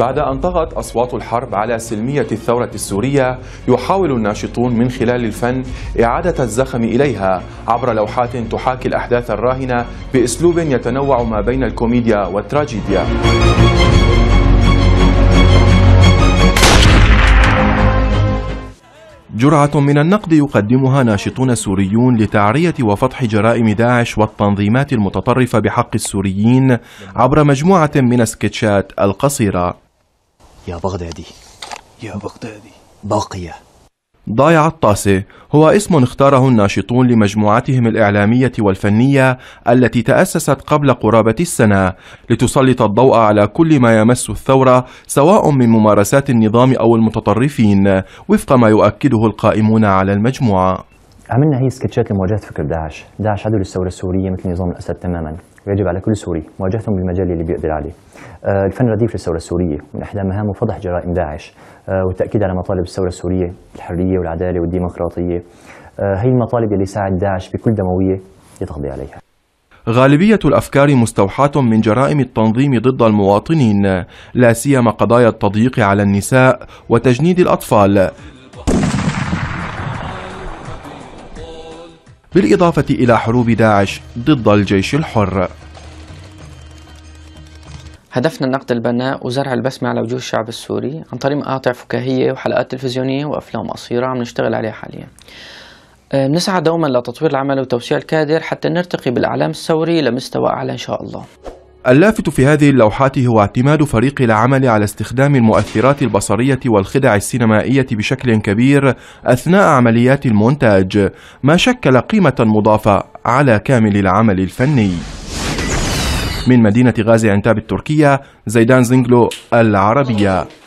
بعد أن طغت أصوات الحرب على سلمية الثورة السورية يحاول الناشطون من خلال الفن إعادة الزخم إليها عبر لوحات تحاكي الأحداث الراهنة بأسلوب يتنوع ما بين الكوميديا والتراجيديا جرعة من النقد يقدمها ناشطون سوريون لتعرية وفضح جرائم داعش والتنظيمات المتطرفة بحق السوريين عبر مجموعة من السكتشات القصيرة يا بغدادي يا بغدادي باقية ضايع الطاسة هو اسم اختاره الناشطون لمجموعتهم الإعلامية والفنية التي تأسست قبل قرابة السنة لتسلط الضوء على كل ما يمس الثورة سواء من ممارسات النظام أو المتطرفين وفق ما يؤكده القائمون على المجموعة عملنا هي سكتشات لمواجهة فكر داعش داعش عدو للثورة السورية مثل نظام الأسد تماما ويجب على كل سوري مواجهتهم بالمجال اللي بيقدر عليه. آه، الفن رديف للثوره السوريه من احدى مهامه فضح جرائم داعش آه، والتاكيد على مطالب الثوره السوريه الحريه والعداله والديمقراطيه. آه، هي المطالب اللي ساعد داعش بكل دمويه يتقضي عليها. غالبية الأفكار مستوحاة من جرائم التنظيم ضد المواطنين، لا سيما قضايا التضييق على النساء وتجنيد الأطفال، بالإضافة إلى حروب داعش ضد الجيش الحر هدفنا نقد البناء وزرع البسمة على وجوه الشعب السوري عن طريق مقاطع فكاهية وحلقات تلفزيونية وأفلام قصيرة عم نشتغل عليها حاليا بنسعى دوما لتطوير العمل وتوسيع الكادر حتى نرتقي بالأعلام الثوري لمستوى أعلى إن شاء الله اللافت في هذه اللوحات هو اعتماد فريق العمل على استخدام المؤثرات البصرية والخدع السينمائية بشكل كبير أثناء عمليات المونتاج، ما شكل قيمة مضافة على كامل العمل الفني. من مدينة غازي عنتاب التركية، زيدان زنجلو العربية.